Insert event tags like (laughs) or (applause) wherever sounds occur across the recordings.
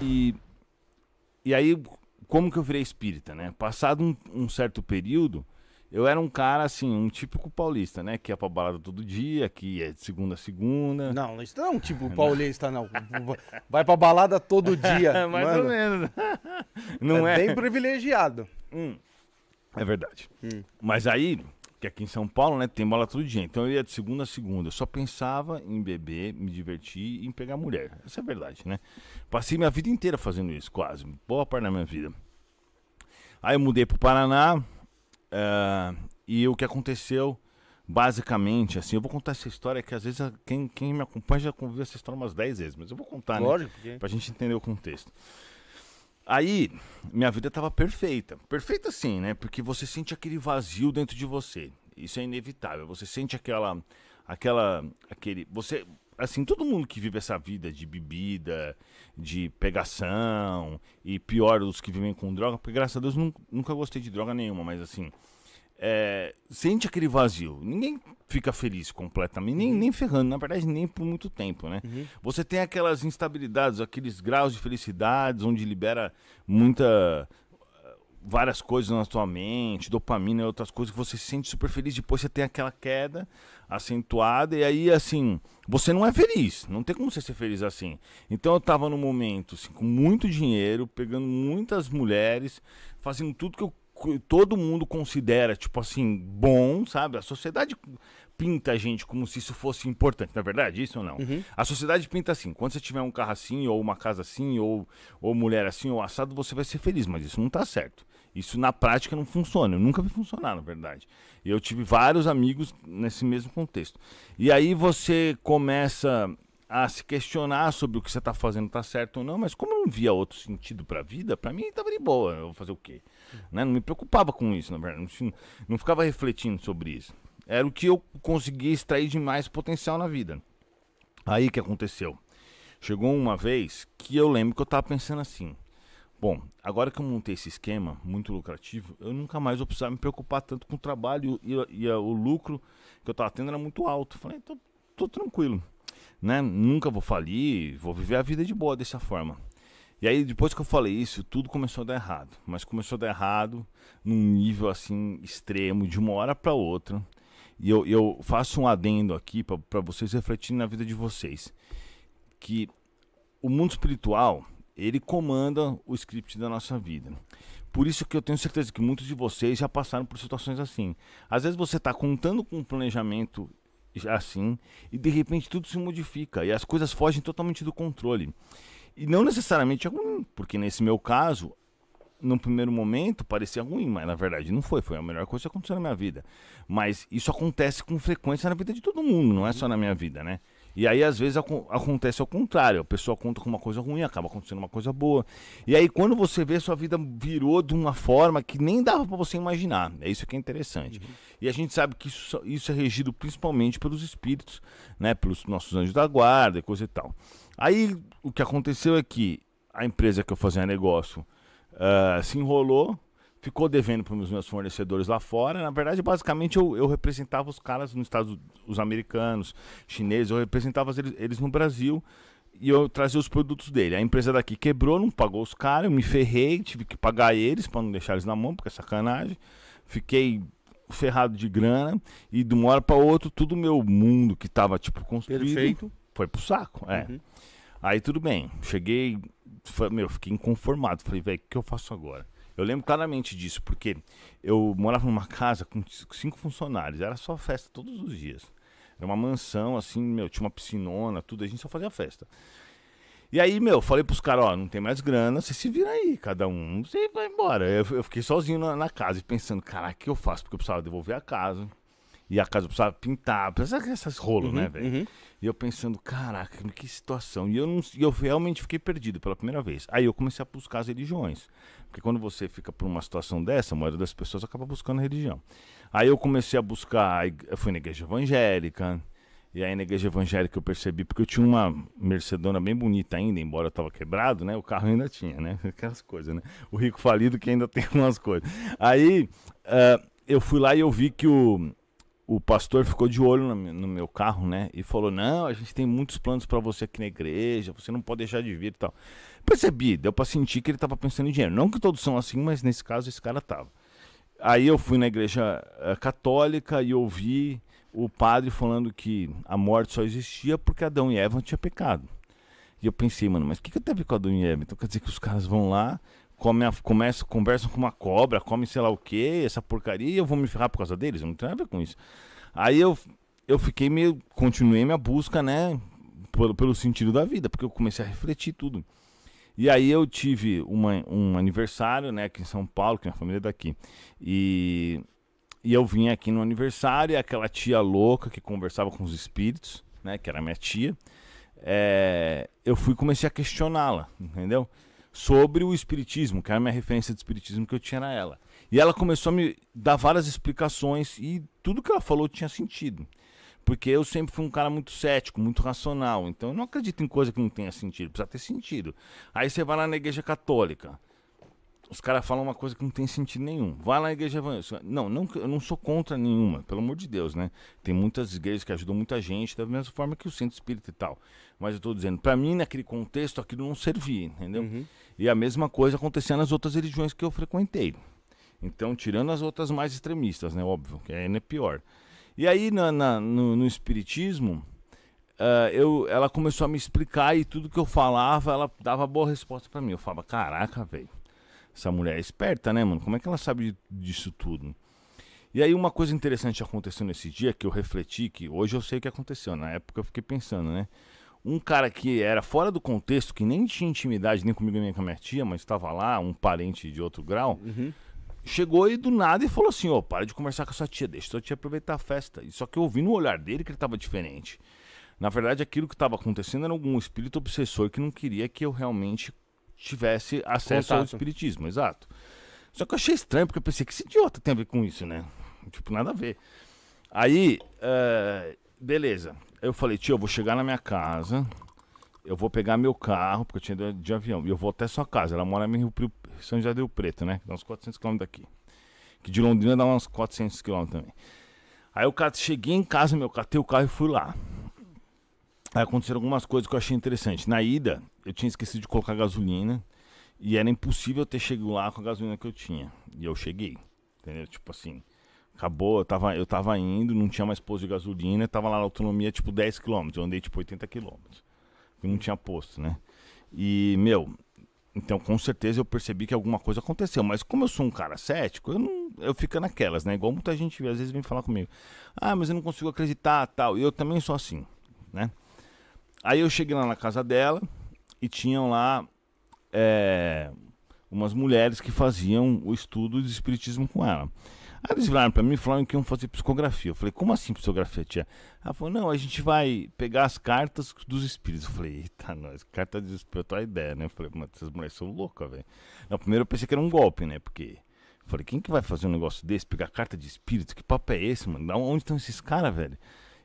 E, e aí, como que eu virei espírita, né? Passado um, um certo período, eu era um cara, assim, um típico paulista, né? Que ia pra balada todo dia, que é de segunda a segunda. Não, isso não é um tipo (laughs) paulista, não. Vai pra balada todo dia. (laughs) Mais mano. ou menos. (laughs) Não é, é... bem privilegiado. Hum. É verdade. Hum. Mas aí, que aqui em São Paulo, né, tem bola todo dia. Então eu ia de segunda a segunda. Eu só pensava em beber, me divertir e em pegar mulher. Essa é a verdade, né? Passei minha vida inteira fazendo isso, quase. Boa parte da minha vida. Aí eu mudei pro Paraná. Uh, e o que aconteceu, basicamente, assim, eu vou contar essa história que às vezes quem, quem me acompanha já conviu essa história umas 10 vezes, mas eu vou contar, né? Lógico, né? Porque... Pra gente entender o contexto. Aí, minha vida estava perfeita. Perfeita sim, né? Porque você sente aquele vazio dentro de você. Isso é inevitável. Você sente aquela aquela aquele, você assim, todo mundo que vive essa vida de bebida, de pegação e pior os que vivem com droga, porque graças a Deus nunca, nunca gostei de droga nenhuma, mas assim, é, sente aquele vazio. Ninguém fica feliz completamente, nem, uhum. nem ferrando, na verdade, nem por muito tempo, né? Uhum. Você tem aquelas instabilidades, aqueles graus de felicidades, onde libera muita eh, várias coisas na sua mente, dopamina e outras coisas que você se sente super feliz, depois você tem aquela queda acentuada e aí assim, você não é feliz, não tem como você ser feliz assim. Então eu tava num momento assim, com muito dinheiro, pegando muitas mulheres, fazendo tudo que eu todo mundo considera, tipo assim, bom, sabe? A sociedade pinta a gente como se isso fosse importante, na é verdade, isso ou não? Uhum. A sociedade pinta assim, quando você tiver um carro assim, ou uma casa assim, ou, ou mulher assim, ou assado, você vai ser feliz, mas isso não tá certo. Isso na prática não funciona, eu nunca vi funcionar, na verdade. Eu tive vários amigos nesse mesmo contexto. E aí você começa a se questionar sobre o que você está fazendo está certo ou não, mas como eu não via outro sentido para a vida, para mim estava de boa, eu vou fazer o quê? Uhum. Né? Não me preocupava com isso, na verdade, não, não ficava refletindo sobre isso. Era o que eu conseguia extrair de mais potencial na vida. Aí que aconteceu. Chegou uma vez que eu lembro que eu estava pensando assim: bom, agora que eu montei esse esquema muito lucrativo, eu nunca mais vou precisar me preocupar tanto com o trabalho e, e, e o lucro que eu estava tendo era muito alto. falei, então tô tranquilo, né? Nunca vou falir, vou viver a vida de boa dessa forma. E aí, depois que eu falei isso, tudo começou a dar errado. Mas começou a dar errado num nível assim extremo, de uma hora para outra. E eu, eu faço um adendo aqui para vocês refletirem na vida de vocês. Que o mundo espiritual, ele comanda o script da nossa vida. Por isso que eu tenho certeza que muitos de vocês já passaram por situações assim. Às vezes você está contando com um planejamento assim, e de repente tudo se modifica e as coisas fogem totalmente do controle. E não necessariamente é ruim, porque nesse meu caso, no primeiro momento parecia ruim, mas na verdade não foi. Foi a melhor coisa que aconteceu na minha vida. Mas isso acontece com frequência na vida de todo mundo, não é só na minha vida, né? E aí, às vezes, ac acontece ao contrário. A pessoa conta com uma coisa ruim, acaba acontecendo uma coisa boa. E aí, quando você vê, sua vida virou de uma forma que nem dava para você imaginar. É isso que é interessante. Uhum. E a gente sabe que isso, isso é regido principalmente pelos espíritos, né? Pelos nossos anjos da guarda e coisa e tal. Aí, o que aconteceu é que a empresa que eu fazia negócio uh, se enrolou ficou devendo para os meus fornecedores lá fora. Na verdade, basicamente, eu, eu representava os caras nos Estados os americanos, chineses, eu representava eles, eles no Brasil e eu trazia os produtos dele. A empresa daqui quebrou, não pagou os caras, eu me ferrei, tive que pagar eles para não deixar eles na mão, porque é sacanagem. Fiquei ferrado de grana e de uma hora para outra todo o meu mundo que estava tipo construído Perfeito. foi o saco, é. Uhum. Aí tudo bem, cheguei, foi, meu, fiquei inconformado, falei, velho, o que eu faço agora? Eu lembro claramente disso, porque eu morava numa casa com cinco funcionários, era só festa todos os dias. Era uma mansão, assim, meu, tinha uma piscinona, tudo, a gente só fazia festa. E aí, meu, falei pros caras, ó, não tem mais grana, você se vira aí, cada um, você vai embora. Eu, eu fiquei sozinho na, na casa e pensando, caraca, o que eu faço? Porque eu precisava devolver a casa, e a casa precisava pintar, precisava dessas rolos, né, uhum, né, velho? Uhum. E eu pensando, caraca, que situação. E eu, não, eu realmente fiquei perdido pela primeira vez. Aí eu comecei a buscar as religiões. Porque quando você fica por uma situação dessa, a maioria das pessoas acaba buscando a religião. Aí eu comecei a buscar, eu fui na igreja evangélica. E aí na igreja evangélica eu percebi, porque eu tinha uma Mercedona bem bonita ainda, embora eu tava quebrado, né? O carro ainda tinha, né? (laughs) Aquelas coisas, né? O rico falido que ainda (laughs) tem umas coisas. Aí uh, eu fui lá e eu vi que o, o pastor ficou de olho no meu carro, né? E falou: Não, a gente tem muitos planos para você aqui na igreja, você não pode deixar de vir e tal. Percebi, deu para sentir que ele estava pensando em dinheiro. Não que todos são assim, mas nesse caso esse cara tava. Aí eu fui na igreja eh, católica e ouvi o padre falando que a morte só existia porque Adão e Eva tinham pecado. E eu pensei, mano, mas o que, que eu tenho a ver com Adão e Eva? Então quer dizer que os caras vão lá, come a, começa, conversam com uma cobra, come sei lá o que, essa porcaria, e eu vou me ferrar por causa deles, não tem nada a ver com isso. Aí eu, eu fiquei meio, continuei minha busca, né, pelo, pelo sentido da vida, porque eu comecei a refletir tudo. E aí eu tive uma, um aniversário, né, aqui em São Paulo, que minha família é daqui, e, e eu vim aqui no aniversário, e aquela tia louca que conversava com os espíritos, né, que era minha tia, é, eu fui comecei a questioná-la, entendeu? sobre o espiritismo, que era a minha referência de espiritismo que eu tinha na ela. E ela começou a me dar várias explicações e tudo que ela falou tinha sentido. Porque eu sempre fui um cara muito cético, muito racional. Então eu não acredito em coisa que não tenha sentido, precisa ter sentido. Aí você vai lá na igreja católica os caras falam uma coisa que não tem sentido nenhum. Vai lá na igreja evangélica. Não, não, eu não sou contra nenhuma, pelo amor de Deus, né? Tem muitas igrejas que ajudam muita gente, da mesma forma que o centro espírita e tal. Mas eu estou dizendo, para mim, naquele contexto, aquilo não servia, entendeu? Uhum. E a mesma coisa acontecia nas outras religiões que eu frequentei. Então, tirando as outras mais extremistas, né? Óbvio, que ainda é pior. E aí, na, na, no, no Espiritismo, Uh, eu, ela começou a me explicar e tudo que eu falava, ela dava boa resposta para mim. Eu falava, caraca, velho. Essa mulher é esperta, né, mano? Como é que ela sabe disso tudo? E aí uma coisa interessante aconteceu nesse dia que eu refleti, que hoje eu sei o que aconteceu, na época eu fiquei pensando, né? Um cara que era fora do contexto, que nem tinha intimidade nem comigo nem com a minha tia, mas estava lá, um parente de outro grau, uhum. chegou e do nada e falou assim, ô, oh, para de conversar com a sua tia, deixa sua tia aproveitar a festa. E só que eu ouvi no olhar dele que ele estava diferente. Na verdade, aquilo que estava acontecendo era algum espírito obsessor que não queria que eu realmente tivesse acesso Contato. ao espiritismo, exato. Só que eu achei estranho, porque eu pensei que esse idiota tem a ver com isso, né? Tipo, nada a ver. Aí, uh, beleza. Eu falei, tio, eu vou chegar na minha casa, eu vou pegar meu carro, porque eu tinha de avião, e eu vou até sua casa. Ela mora em Rio, São José do Preto, né? Dá uns 400 km daqui. Que de Londrina dá uns 400 km também. Aí eu cheguei em casa, meu, catei o carro e fui lá aconteceram algumas coisas que eu achei interessante. Na ida, eu tinha esquecido de colocar gasolina e era impossível eu ter chegado lá com a gasolina que eu tinha. E eu cheguei, entendeu? Tipo assim, acabou, eu tava, eu tava indo, não tinha mais posto de gasolina, tava lá na autonomia tipo 10 km, eu andei tipo 80 km. Não tinha posto, né? E, meu, então com certeza eu percebi que alguma coisa aconteceu, mas como eu sou um cara cético, eu não, eu fico naquelas, né? Igual muita gente às vezes vem falar comigo: "Ah, mas eu não consigo acreditar", tal. E eu também sou assim, né? Aí eu cheguei lá na casa dela e tinham lá é, umas mulheres que faziam o estudo de espiritismo com ela. Aí eles viraram para mim e falaram que iam fazer psicografia. Eu falei, como assim psicografia, tia? Ela falou, não, a gente vai pegar as cartas dos espíritos. Eu falei, eita, nós, carta dos espíritos, a ideia, né? Eu falei, mas essas mulheres são loucas, velho. Primeiro eu pensei que era um golpe, né? Porque eu falei, quem que vai fazer um negócio desse? Pegar carta de espírito? Que papo é esse, mano? onde estão esses caras, velho?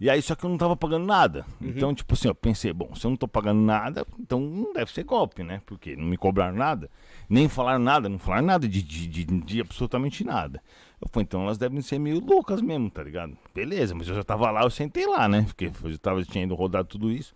E aí, só que eu não tava pagando nada. Uhum. Então, tipo assim, eu pensei, bom, se eu não tô pagando nada, então não deve ser golpe, né? Porque não me cobraram nada, nem falaram nada, não falaram nada de, de, de, de absolutamente nada. Eu falei, então elas devem ser meio loucas mesmo, tá ligado? Beleza, mas eu já tava lá, eu sentei lá, né? Porque eu já tava, tinha ido rodar tudo isso.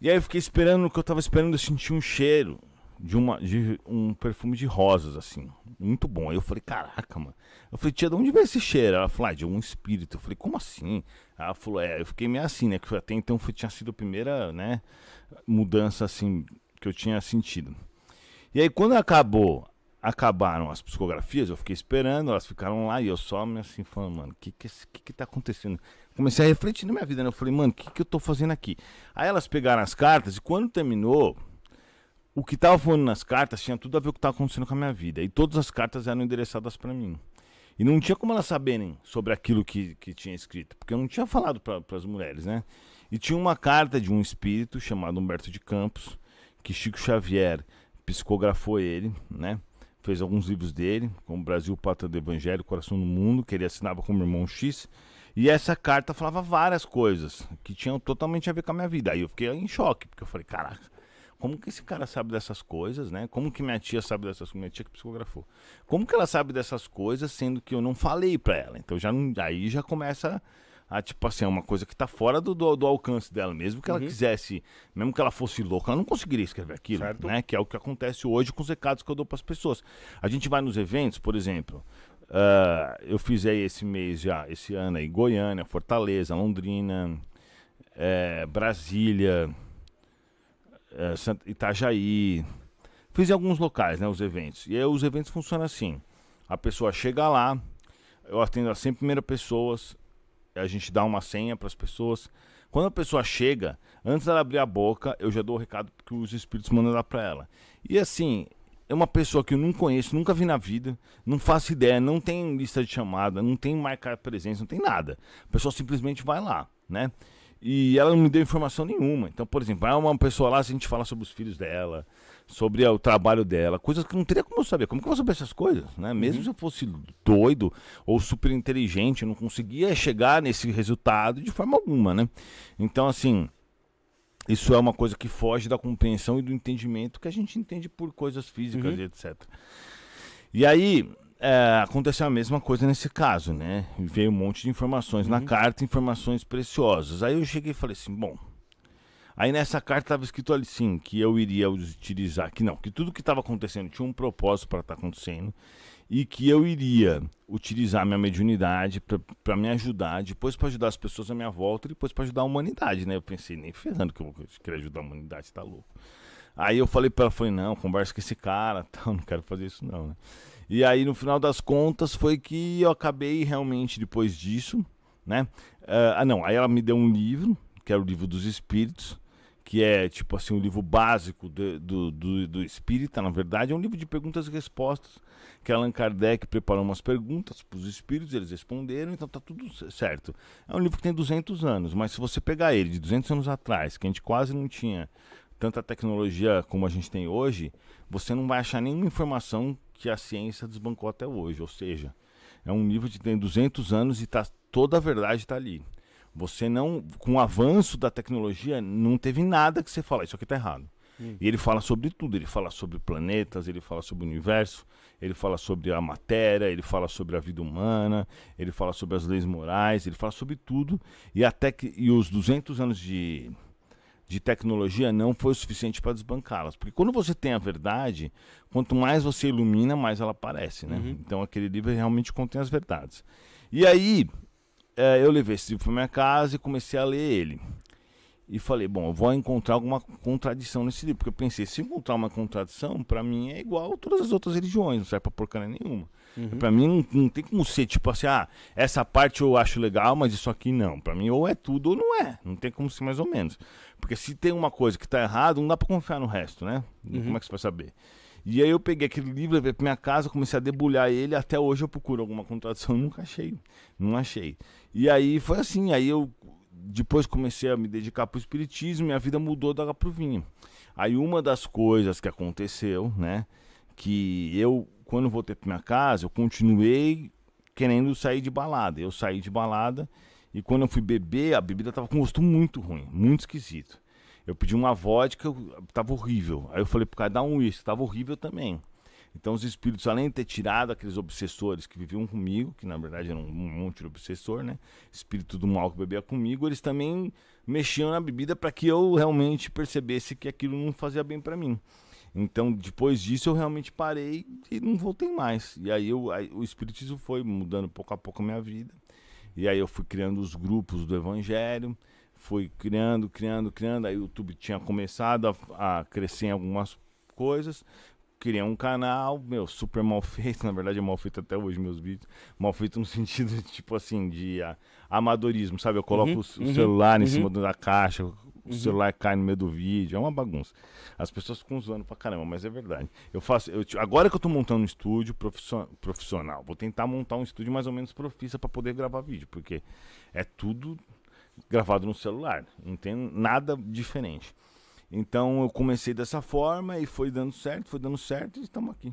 E aí eu fiquei esperando, o que eu tava esperando, eu senti um cheiro de, uma, de um perfume de rosas, assim. Muito bom. Aí eu falei, caraca, mano. Eu falei, tia, de onde vem esse cheiro? Ela falou, ah, de um espírito. Eu falei, como assim? Ela falou, é, eu fiquei meio assim, né? Que até então foi, tinha sido a primeira, né, mudança, assim, que eu tinha sentido. E aí, quando acabou, acabaram as psicografias, eu fiquei esperando, elas ficaram lá e eu só, me né, assim, falando, mano, o que que, que que tá acontecendo? Comecei a refletir na minha vida, né? Eu falei, mano, o que que eu tô fazendo aqui? Aí elas pegaram as cartas e quando terminou o que estava falando nas cartas tinha tudo a ver com o que estava acontecendo com a minha vida. E todas as cartas eram endereçadas para mim. E não tinha como elas saberem sobre aquilo que, que tinha escrito, porque eu não tinha falado para as mulheres, né? E tinha uma carta de um espírito chamado Humberto de Campos, que Chico Xavier psicografou ele, né? Fez alguns livros dele, como Brasil, Pátria do Evangelho, Coração do Mundo, que ele assinava como Irmão X. E essa carta falava várias coisas que tinham totalmente a ver com a minha vida. Aí eu fiquei em choque, porque eu falei, caraca, como que esse cara sabe dessas coisas, né? Como que minha tia sabe dessas coisas? Minha tia que psicografou. Como que ela sabe dessas coisas, sendo que eu não falei pra ela? Então já não, aí já começa a, tipo assim, é uma coisa que tá fora do, do, do alcance dela. Mesmo que ela uhum. quisesse, mesmo que ela fosse louca, ela não conseguiria escrever aquilo, certo. né? Que é o que acontece hoje com os recados que eu dou pras pessoas. A gente vai nos eventos, por exemplo. Uh, eu fiz aí esse mês já, esse ano aí, Goiânia, Fortaleza, Londrina, é, Brasília, eh, Itajaí. Fiz em alguns locais, né, os eventos. E aí os eventos funcionam assim. A pessoa chega lá, eu atendo as 100 primeiras pessoas, a gente dá uma senha para as pessoas. Quando a pessoa chega, antes dela abrir a boca, eu já dou o recado que os espíritos mandam lá para ela. E assim, é uma pessoa que eu não conheço, nunca vi na vida, não faço ideia, não tem lista de chamada, não tem marcar presença, não tem nada. A pessoa simplesmente vai lá, né? E ela não me deu informação nenhuma. Então, por exemplo, vai uma pessoa lá, a gente falar sobre os filhos dela, sobre o trabalho dela, coisas que não teria como eu saber. Como que eu vou saber essas coisas? Né? Uhum. Mesmo uhum. se eu fosse doido ou super inteligente, eu não conseguia chegar nesse resultado de forma alguma, né? Então, assim, isso é uma coisa que foge da compreensão e do entendimento que a gente entende por coisas físicas uhum. e etc. E aí, é, aconteceu a mesma coisa nesse caso, né? Veio um monte de informações uhum. na carta, informações preciosas. Aí eu cheguei e falei assim, bom. Aí nessa carta estava escrito ali sim que eu iria utilizar, que não, que tudo que estava acontecendo tinha um propósito para estar tá acontecendo e que eu iria utilizar minha mediunidade para me ajudar, depois para ajudar as pessoas à minha volta, e depois para ajudar a humanidade, né? Eu pensei, nem ferrando que eu queria ajudar a humanidade, tá louco. Aí eu falei para ela, falei, não, conversa com esse cara, (laughs) tal, não quero fazer isso não, né? E aí no final das contas foi que eu acabei realmente depois disso, né? Eh, ah, não, aí ela me deu um livro, que era o livro dos espíritos, que é tipo assim um livro básico do, do, do, do espírita, na verdade, é um livro de perguntas e respostas, que Allan Kardec preparou umas perguntas para os espíritos, eles responderam, então tá tudo certo. É um livro que tem 200 anos, mas se você pegar ele de 200 anos atrás, que a gente quase não tinha tanta tecnologia como a gente tem hoje, você não vai achar nenhuma informação que a ciência desbancou até hoje. Ou seja, é um livro que tem 200 anos e tá, toda a verdade está ali. Você não, com o avanço da tecnologia, não teve nada que você fala, isso aqui está errado. Hum. E ele fala sobre tudo, ele fala sobre planetas, ele fala sobre o universo, ele fala sobre a matéria, ele fala sobre a vida humana, ele fala sobre as leis morais, ele fala sobre tudo. E até que e os 200 anos de de tecnologia não foi o suficiente para desbancá-las. Porque quando você tem a verdade, quanto mais você ilumina, mais ela aparece, né? Uhum. Então aquele livro realmente contém as verdades. E aí é, eu levei esse livro para minha casa e comecei a ler ele. E falei, bom, eu vou encontrar alguma contradição nesse livro. Porque eu pensei, se encontrar uma contradição, para mim é igual a todas as outras religiões, não serve para porcaria nenhuma. Uhum. Para mim não, não, tem como ser tipo assim, ah, essa parte eu acho legal, mas isso aqui não. Para mim ou é tudo ou não é. Não tem como ser mais ou menos. Porque se tem uma coisa que tá errada, não dá para confiar no resto, né? Uhum. Como é que você vai saber? E aí eu peguei aquele livro, levei pra minha casa, comecei a debulhar ele, até hoje eu procuro alguma contradição, (laughs) nunca achei, não achei. E aí foi assim, aí eu depois comecei a me dedicar pro espiritismo, minha vida mudou da água pro vinho. Aí uma das coisas que aconteceu, né, que eu quando voltei para minha casa, eu continuei querendo sair de balada. Eu saí de balada e quando eu fui beber, a bebida tava com gosto muito ruim, muito esquisito. Eu pedi uma vodka, tava horrível. Aí eu falei pro cara dar um uísque, tava horrível também. Então os espíritos, além de ter tirado aqueles obsessores que viviam comigo, que na verdade eram um monte de obsessor, né? Espírito do mal que bebia comigo, eles também mexiam na bebida para que eu realmente percebesse que aquilo não fazia bem para mim. Então, depois disso, eu realmente parei e não voltei mais. E aí, eu, aí, o Espiritismo foi mudando pouco a pouco a minha vida. E aí, eu fui criando os grupos do Evangelho, fui criando, criando, criando. Aí, o YouTube tinha começado a, a crescer em algumas coisas. Criei um canal, meu, super mal feito. (laughs) Na verdade, é mal feito até hoje, meus vídeos. Mal feito no (laughs) sentido, tipo assim, de a, ah, amadorismo, sabe? Eu coloco uhum, o, o uhum, celular uhum. em cima da caixa, o uhum. celular cai no meio do vídeo, é uma bagunça. As pessoas ficam zoando pra caramba, mas é verdade. Eu faço, eu, agora que eu tô montando um estúdio profissional, vou tentar montar um estúdio mais ou menos profissa para poder gravar vídeo, porque é tudo gravado no celular, não tem nada diferente. Então eu comecei dessa forma e foi dando certo, foi dando certo e estamos aqui.